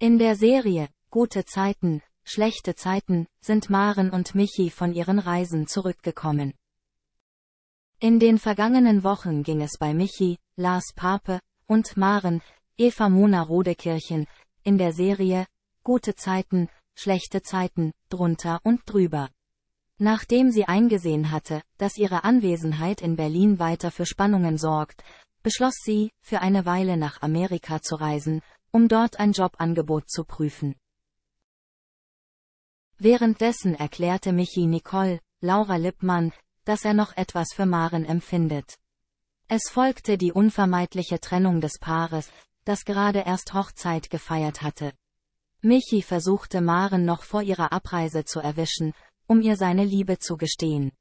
In der Serie Gute Zeiten, schlechte Zeiten sind Maren und Michi von ihren Reisen zurückgekommen. In den vergangenen Wochen ging es bei Michi, Lars Pape und Maren, Eva Mona Rodekirchen, in der Serie Gute Zeiten, schlechte Zeiten, drunter und drüber. Nachdem sie eingesehen hatte, dass ihre Anwesenheit in Berlin weiter für Spannungen sorgt, beschloss sie, für eine Weile nach Amerika zu reisen, um dort ein Jobangebot zu prüfen. Währenddessen erklärte Michi Nicole, Laura Lippmann, dass er noch etwas für Maren empfindet. Es folgte die unvermeidliche Trennung des Paares, das gerade erst Hochzeit gefeiert hatte. Michi versuchte Maren noch vor ihrer Abreise zu erwischen, um ihr seine Liebe zu gestehen.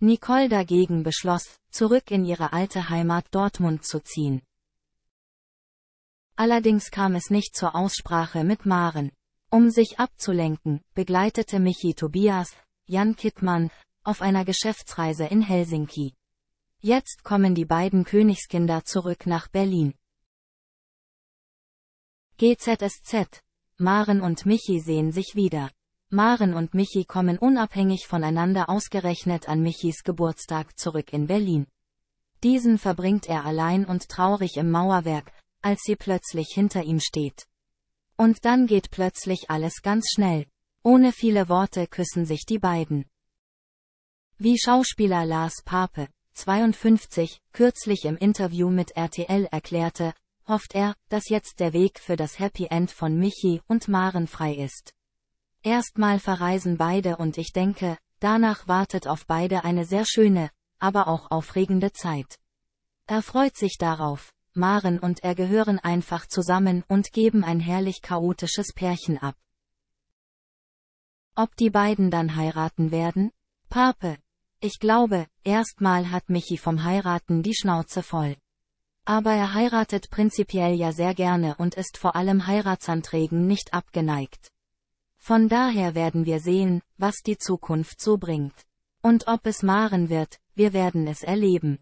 Nicole dagegen beschloss, zurück in ihre alte Heimat Dortmund zu ziehen. Allerdings kam es nicht zur Aussprache mit Maren. Um sich abzulenken, begleitete Michi Tobias, Jan Kittmann, auf einer Geschäftsreise in Helsinki. Jetzt kommen die beiden Königskinder zurück nach Berlin. GZSZ. Maren und Michi sehen sich wieder. Maren und Michi kommen unabhängig voneinander ausgerechnet an Michis Geburtstag zurück in Berlin. Diesen verbringt er allein und traurig im Mauerwerk, als sie plötzlich hinter ihm steht. Und dann geht plötzlich alles ganz schnell. Ohne viele Worte küssen sich die beiden. Wie Schauspieler Lars Pape, 52, kürzlich im Interview mit RTL erklärte, hofft er, dass jetzt der Weg für das Happy End von Michi und Maren frei ist. Erstmal verreisen beide und ich denke, danach wartet auf beide eine sehr schöne, aber auch aufregende Zeit. Er freut sich darauf. Maren und er gehören einfach zusammen und geben ein herrlich chaotisches Pärchen ab. Ob die beiden dann heiraten werden? Pape. Ich glaube, erstmal hat Michi vom Heiraten die Schnauze voll. Aber er heiratet prinzipiell ja sehr gerne und ist vor allem Heiratsanträgen nicht abgeneigt. Von daher werden wir sehen, was die Zukunft so bringt. Und ob es Maren wird, wir werden es erleben.